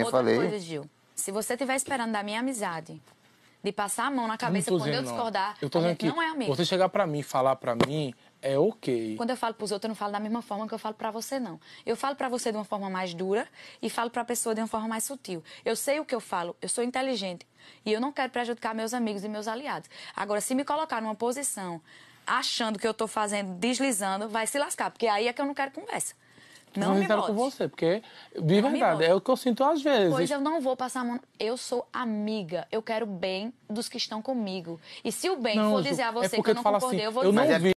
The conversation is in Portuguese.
Nem Outra falei. Coisa, Gil. Se você estiver esperando da minha amizade, de passar a mão na cabeça quando eu discordar, eu tô a gente não é amigo. Você chegar para mim falar para mim é ok. Quando eu falo pros outros, eu não falo da mesma forma que eu falo para você, não. Eu falo para você de uma forma mais dura e falo pra pessoa de uma forma mais sutil. Eu sei o que eu falo, eu sou inteligente e eu não quero prejudicar meus amigos e meus aliados. Agora, se me colocar numa posição achando que eu tô fazendo, deslizando, vai se lascar, porque aí é que eu não quero conversa. Não me com você, porque, de não verdade, é o que eu sinto às vezes. Pois eu não vou passar a mão. Eu sou amiga. Eu quero o bem dos que estão comigo. E se o bem não, for dizer a é você é que eu não concordei, assim, eu vou dizer. Eu não vi.